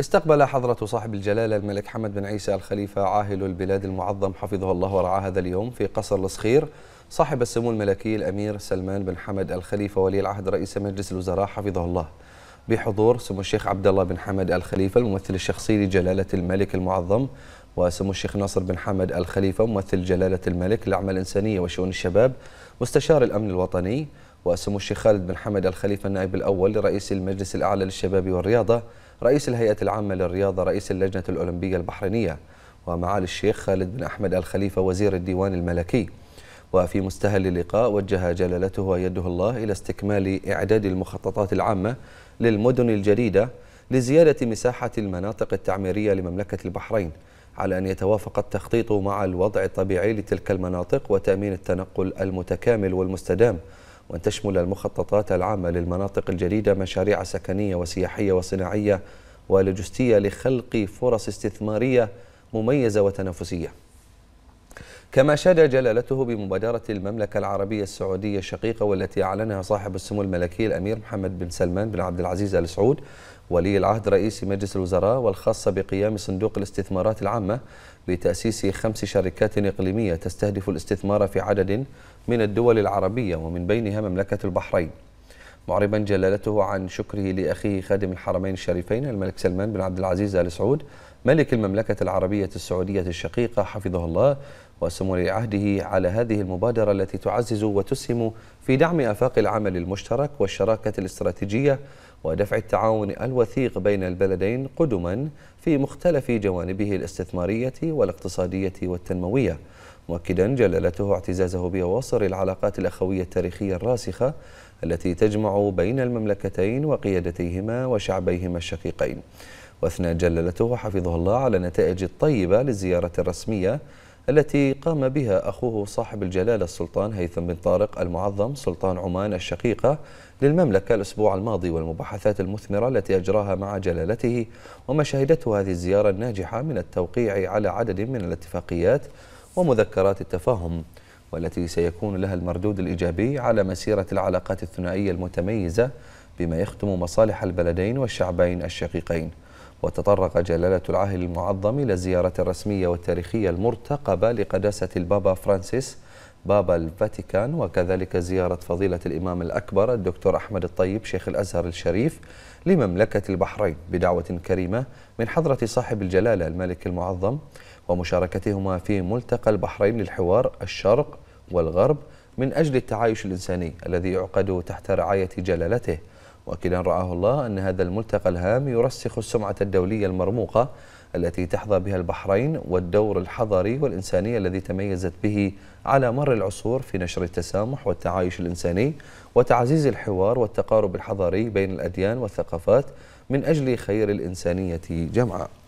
استقبل حضرة صاحب الجلالة الملك حمد بن عيسى الخليفة عاهل البلاد المعظم حفظه الله ورعاه هذا اليوم في قصر الصخير صاحب السمو الملكي الأمير سلمان بن حمد الخليفة ولي العهد رئيس مجلس الوزراء حفظه الله بحضور سمو الشيخ عبد الله بن حمد الخليفة الممثل الشخصي لجلالة الملك المعظم وسمو الشيخ ناصر بن حمد الخليفة ممثل جلالة الملك للأعمال الإنسانية وشؤون الشباب مستشار الأمن الوطني وسمو الشيخ خالد بن حمد الخليفة النائب الأول لرئيس المجلس الأعلى للشباب والرياضة رئيس الهيئة العامة للرياضة رئيس اللجنة الأولمبية البحرينية ومعالي الشيخ خالد بن أحمد الخليفة وزير الديوان الملكي وفي مستهل اللقاء وجه جلالته ويده الله إلى استكمال إعداد المخططات العامة للمدن الجديدة لزيادة مساحة المناطق التعميرية لمملكة البحرين على أن يتوافق التخطيط مع الوضع الطبيعي لتلك المناطق وتأمين التنقل المتكامل والمستدام وأن تشمل المخططات العامة للمناطق الجديدة مشاريع سكنية وسياحية وصناعية ولوجستية لخلق فرص استثمارية مميزة وتنافسية كما شاد جلالته بمبادرة المملكة العربية السعودية الشقيقة والتي أعلنها صاحب السمو الملكي الأمير محمد بن سلمان بن عبد العزيز آل سعود ولي العهد رئيس مجلس الوزراء والخاصة بقيام صندوق الاستثمارات العامة بتأسيس خمس شركات إقليمية تستهدف الاستثمار في عدد من الدول العربية ومن بينها مملكة البحرين معربا جلالته عن شكره لأخيه خادم الحرمين الشريفين الملك سلمان بن عبد العزيز آل سعود ملك المملكة العربية السعودية الشقيقة حفظه الله وسمو عهده على هذه المبادرة التي تعزز وتسهم في دعم آفاق العمل المشترك والشراكة الاستراتيجية ودفع التعاون الوثيق بين البلدين قدما في مختلف جوانبه الاستثمارية والاقتصادية والتنموية مؤكدا جلالته اعتزازه بأواصر العلاقات الأخوية التاريخية الراسخة التي تجمع بين المملكتين وقيادتيهما وشعبيهما الشقيقين واثنى جلالته حفظه الله على النتائج الطيبه للزياره الرسميه التي قام بها اخوه صاحب الجلاله السلطان هيثم بن طارق المعظم سلطان عمان الشقيقه للمملكه الاسبوع الماضي والمباحثات المثمره التي اجراها مع جلالته وما شهدته هذه الزياره الناجحه من التوقيع على عدد من الاتفاقيات ومذكرات التفاهم والتي سيكون لها المردود الإيجابي على مسيرة العلاقات الثنائية المتميزة بما يخدم مصالح البلدين والشعبين الشقيقين وتطرق جلالة العاهل المعظم إلى الزيارة الرسمية والتاريخية المرتقبة لقداسة البابا فرانسيس بابا الفاتيكان وكذلك زيارة فضيلة الإمام الأكبر الدكتور أحمد الطيب شيخ الأزهر الشريف لمملكة البحرين بدعوة كريمة من حضرة صاحب الجلالة الملك المعظم ومشاركتهما في ملتقى البحرين للحوار الشرق والغرب من أجل التعايش الإنساني الذي يعقد تحت رعاية جلالته وكلا رعاه الله أن هذا الملتقى الهام يرسخ السمعة الدولية المرموقة التي تحظى بها البحرين والدور الحضاري والإنساني الذي تميزت به على مر العصور في نشر التسامح والتعايش الإنساني وتعزيز الحوار والتقارب الحضاري بين الأديان والثقافات من أجل خير الإنسانية جمعاء